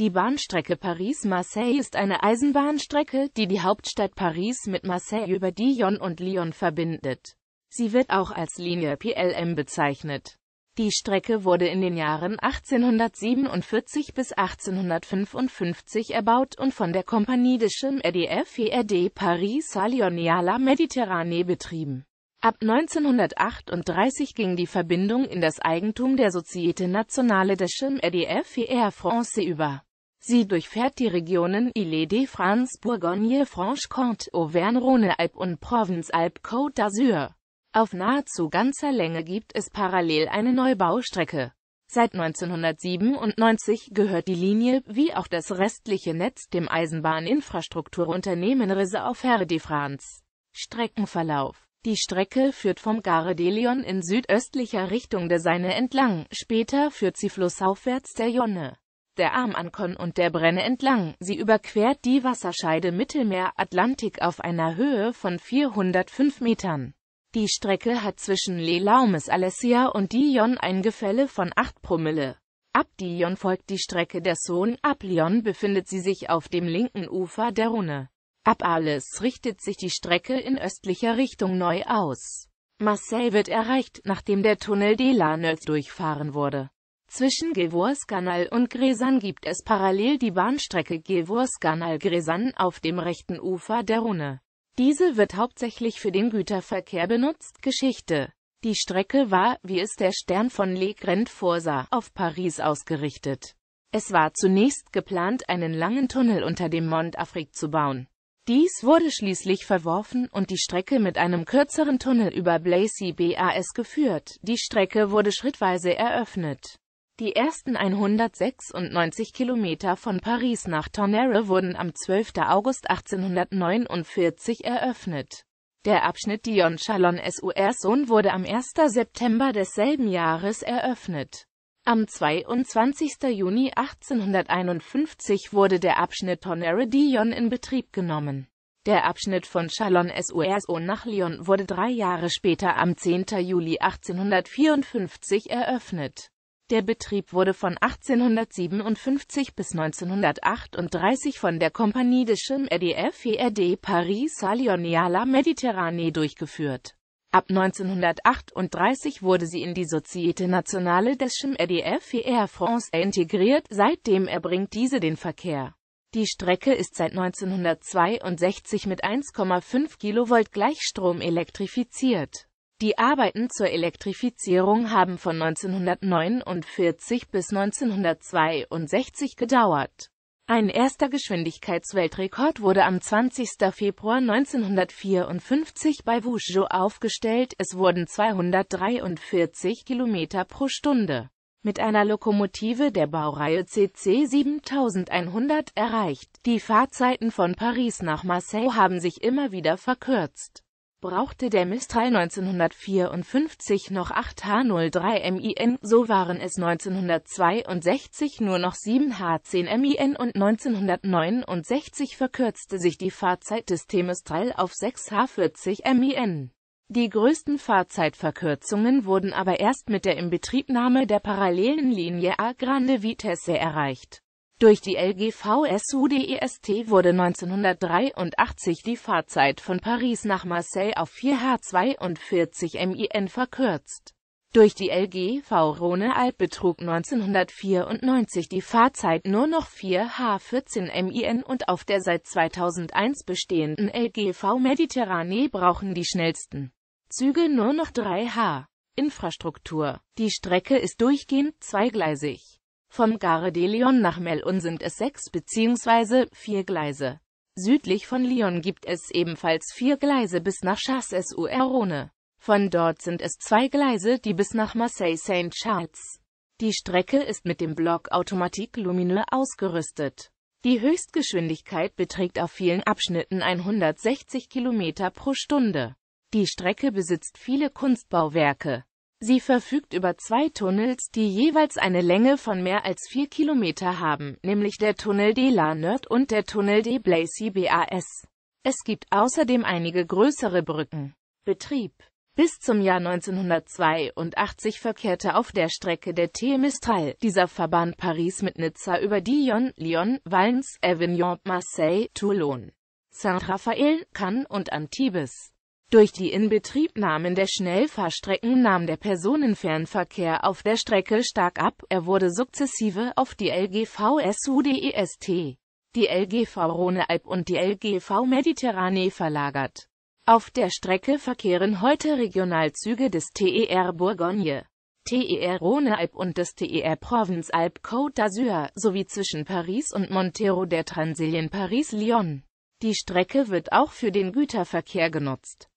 Die Bahnstrecke Paris-Marseille ist eine Eisenbahnstrecke, die die Hauptstadt Paris mit Marseille über Dijon und Lyon verbindet. Sie wird auch als Linie PLM bezeichnet. Die Strecke wurde in den Jahren 1847 bis 1855 erbaut und von der Compagnie de Chem EDF ERD Paris à la Méditerranée betrieben. Ab 1938 ging die Verbindung in das Eigentum der Société Nationale de Chem EDF ER France über Sie durchfährt die Regionen ile de france bourgogne franche comte Auvergne-Rhône-Alpes und Provence-Alpes-Côte d'Azur. Auf nahezu ganzer Länge gibt es parallel eine Neubaustrecke. Seit 1997 gehört die Linie, wie auch das restliche Netz, dem Eisenbahninfrastrukturunternehmen Risse Réseau Ferre-de-France. Streckenverlauf Die Strecke führt vom Gare de Lyon in südöstlicher Richtung der Seine entlang, später führt sie flussaufwärts der Yonne der Arm an Kon und der Brenne entlang. Sie überquert die Wasserscheide Mittelmeer-Atlantik auf einer Höhe von 405 Metern. Die Strecke hat zwischen Le Laumes Alessia und Dion ein Gefälle von 8 Promille. Ab Dion folgt die Strecke der Saône, ab Lyon befindet sie sich auf dem linken Ufer der Rhone. Ab Arles richtet sich die Strecke in östlicher Richtung neu aus. Marseille wird erreicht, nachdem der Tunnel des Laneux durchfahren wurde. Zwischen Geworskanal und Gresan gibt es parallel die Bahnstrecke Geworskanal-Gresan auf dem rechten Ufer der Rhone. Diese wird hauptsächlich für den Güterverkehr benutzt. Geschichte Die Strecke war, wie es der Stern von Le Grand vorsah, auf Paris ausgerichtet. Es war zunächst geplant, einen langen Tunnel unter dem Mont Afrique zu bauen. Dies wurde schließlich verworfen und die Strecke mit einem kürzeren Tunnel über Blaisy BAS geführt. Die Strecke wurde schrittweise eröffnet. Die ersten 196 Kilometer von Paris nach Tonnerre wurden am 12. August 1849 eröffnet. Der Abschnitt Dion-Chalon-sur-Saône wurde am 1. September desselben Jahres eröffnet. Am 22. Juni 1851 wurde der Abschnitt Tonnerre-Dion in Betrieb genommen. Der Abschnitt von Chalon-sur-Saône nach Lyon wurde drei Jahre später am 10. Juli 1854 eröffnet. Der Betrieb wurde von 1857 bis 1938 von der Compagnie des Chemins et FERD Paris Salioniala Mediterranee durchgeführt. Ab 1938 wurde sie in die Société Nationale des Chem EDF Air France integriert, seitdem erbringt diese den Verkehr. Die Strecke ist seit 1962 mit 1,5 Kilovolt Gleichstrom elektrifiziert. Die Arbeiten zur Elektrifizierung haben von 1949 bis 1962 gedauert. Ein erster Geschwindigkeitsweltrekord wurde am 20. Februar 1954 bei Wuzhou aufgestellt, es wurden 243 Kilometer pro Stunde mit einer Lokomotive der Baureihe CC 7100 erreicht. Die Fahrzeiten von Paris nach Marseille haben sich immer wieder verkürzt brauchte der Mistral 1954 noch 8 H03 MIN, so waren es 1962 nur noch 7 H10 MIN und 1969 verkürzte sich die Fahrzeit des T-Mistral auf 6 H40 MIN. Die größten Fahrzeitverkürzungen wurden aber erst mit der Inbetriebnahme der parallelen Linie A Grande Vitesse erreicht durch die LGVS-UDEST wurde 1983 die Fahrzeit von Paris nach Marseille auf 4H42 MIN verkürzt. Durch die LGV Rhone Alp betrug 1994 die Fahrzeit nur noch 4H14 MIN und auf der seit 2001 bestehenden LGV Mediterranee brauchen die schnellsten Züge nur noch 3H. Infrastruktur Die Strecke ist durchgehend zweigleisig. Vom Gare de Lyon nach Melun sind es sechs bzw. vier Gleise. Südlich von Lyon gibt es ebenfalls vier Gleise bis nach chasse sur rhône Von dort sind es zwei Gleise, die bis nach Marseille-Saint-Charles. Die Strecke ist mit dem Block Automatik Lumineux ausgerüstet. Die Höchstgeschwindigkeit beträgt auf vielen Abschnitten 160 km pro Stunde. Die Strecke besitzt viele Kunstbauwerke. Sie verfügt über zwei Tunnels, die jeweils eine Länge von mehr als vier Kilometer haben, nämlich der Tunnel de la Nord und der Tunnel de Blacy BAS. Es gibt außerdem einige größere Brücken. Betrieb bis zum Jahr 1982 verkehrte auf der Strecke der T Mistral. Dieser verband Paris mit Nizza über Dijon, Lyon, Valence, Avignon, Marseille, Toulon, Saint-Raphaël, Cannes und Antibes. Durch die Inbetriebnahmen der Schnellfahrstrecken nahm der Personenfernverkehr auf der Strecke stark ab, er wurde sukzessive auf die LGV SUDEST, die LGV Rhône-Alb und die LGV Mediterranee verlagert. Auf der Strecke verkehren heute Regionalzüge des TER Bourgogne, TER Rhône-Alb und des TER Provence Alpes Côte d'Azur, sowie zwischen Paris und Montero der Transilien Paris-Lyon. Die Strecke wird auch für den Güterverkehr genutzt.